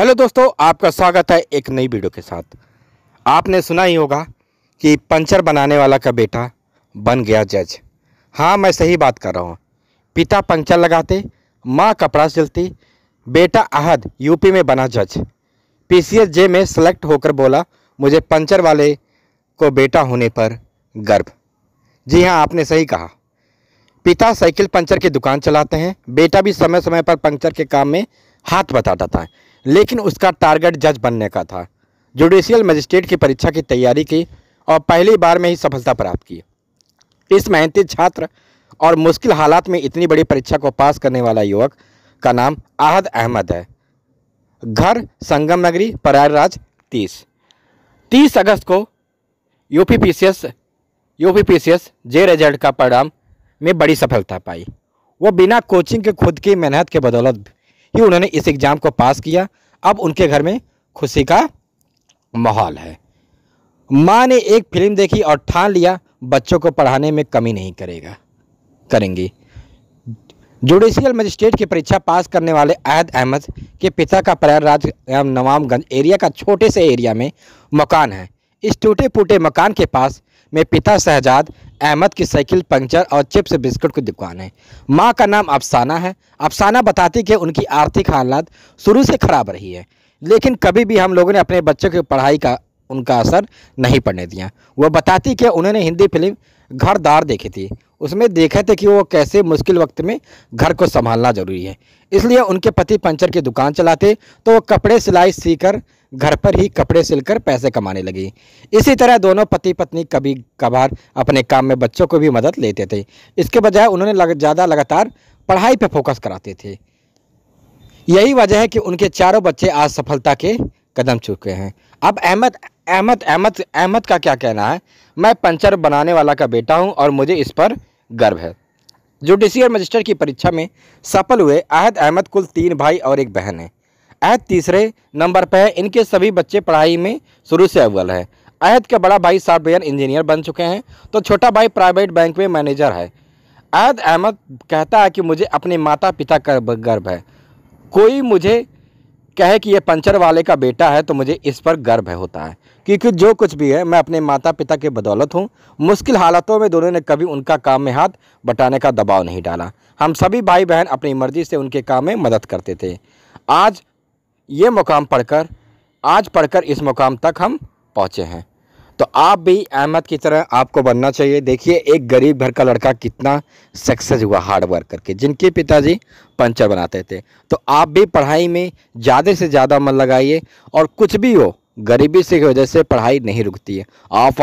hello दोस्तों आपका स्वागत है एक नई वीडियो के साथ आपने सुना ही होगा कि पंचर बनाने वाला का बेटा बन गया जज हाँ मैं सही बात कर रहा हूँ पिता पंचर लगाते माँ कपड़ा सिलती बेटा अहद यूपी में बना जज पीसीएस जे में सेलेक्ट होकर बोला मुझे पंचर वाले को बेटा होने पर गर्व जी हाँ आपने सही कहा पिता साइकिल पंचर की दुकान चलाते हैं बेटा भी समय समय पर पंचर के काम में हाथ बटाता था लेकिन उसका टारगेट जज बनने का था जुडिशियल मजिस्ट्रेट की परीक्षा की तैयारी की और पहली बार में ही सफलता प्राप्त की इस मेहनती छात्र और मुश्किल हालात में इतनी बड़ी परीक्षा को पास करने वाला युवक का नाम आहद अहमद है घर संगम नगरी प्रयागराज तीस तीस अगस्त को U P P C S U P P C S J result का परिणाम में बड़ी सफलता पाई वो बिना कोचिंग के खुद की मेहनत के बदौलत ही उन्होंने इस एग्ज़ाम को पास किया अब उनके घर में खुशी का माहौल है माँ ने एक फिल्म देखी और ठान लिया बच्चों को पढ़ाने में कमी नहीं करेगा करेंगी जुडिशियल मजिस्ट्रेट की परीक्षा पास करने वाले अहद अहमद के पिता का प्रयागराज नवामगंज एरिया का छोटे से एरिया में मकान है इस टूटे फूटे मकान के पास में पिता शहजाद अहमद की साइकिल पंक्चर और चिप्स बिस्कुट की दुकान है माँ का नाम अफसाना है अफसाना बताती कि उनकी आर्थिक हालात शुरू से खराब रही है लेकिन कभी भी हम लोगों ने अपने बच्चों की पढ़ाई का उनका असर नहीं पड़ने दिया वह बताती कि उन्होंने हिंदी फिल्म घरदार देखी थी उसमें देखा थे कि वो कैसे मुश्किल वक्त में घर को संभालना जरूरी है इसलिए उनके पति पंचर की दुकान चलाते तो वो कपड़े सिलाई सीकर घर पर ही कपड़े सिलकर पैसे कमाने लगी इसी तरह दोनों पति पत्नी कभी कभार अपने काम में बच्चों को भी मदद लेते थे इसके बजाय उन्होंने लग, ज़्यादा लगातार पढ़ाई पर फोकस कराते थे यही वजह है कि उनके चारों बच्चे आज सफलता के कदम चुके हैं अब अहमद अहमद अहमद अहमद का क्या कहना है मैं पंचर बनाने वाला का बेटा हूँ और मुझे इस पर गर्व है जुडिशियल मजिस्ट्रेट की परीक्षा में सफल हुए अहद अहमद कुल तीन भाई और एक बहन है अहद तीसरे नंबर पर है इनके सभी बच्चे पढ़ाई में शुरू से अव्वल है अहद का बड़ा भाई सॉफ्टवेयर इंजीनियर बन चुके हैं तो छोटा भाई प्राइवेट बैंक में मैनेजर है अहद अहमद कहता है कि मुझे अपने माता पिता का गर्व है कोई मुझे कहे कि यह पंचर वाले का बेटा है तो मुझे इस पर गर्व है होता है क्योंकि जो कुछ भी है मैं अपने माता पिता के बदौलत हूँ मुश्किल हालातों में दोनों ने कभी उनका काम में हाथ बटाने का दबाव नहीं डाला हम सभी भाई बहन अपनी मर्जी से उनके काम में मदद करते थे आज ये मुकाम पढ़कर आज पढ़कर इस मुकाम तक हम पहुँचे हैं तो आप भी अहमद की तरह आपको बनना चाहिए देखिए एक गरीब घर का लड़का कितना सक्सेस हुआ हार्ड वर्क करके जिनके पिताजी पंचर बनाते थे तो आप भी पढ़ाई में ज़्यादा से ज़्यादा मन लगाइए और कुछ भी हो गरीबी से की वजह से पढ़ाई नहीं रुकती है आप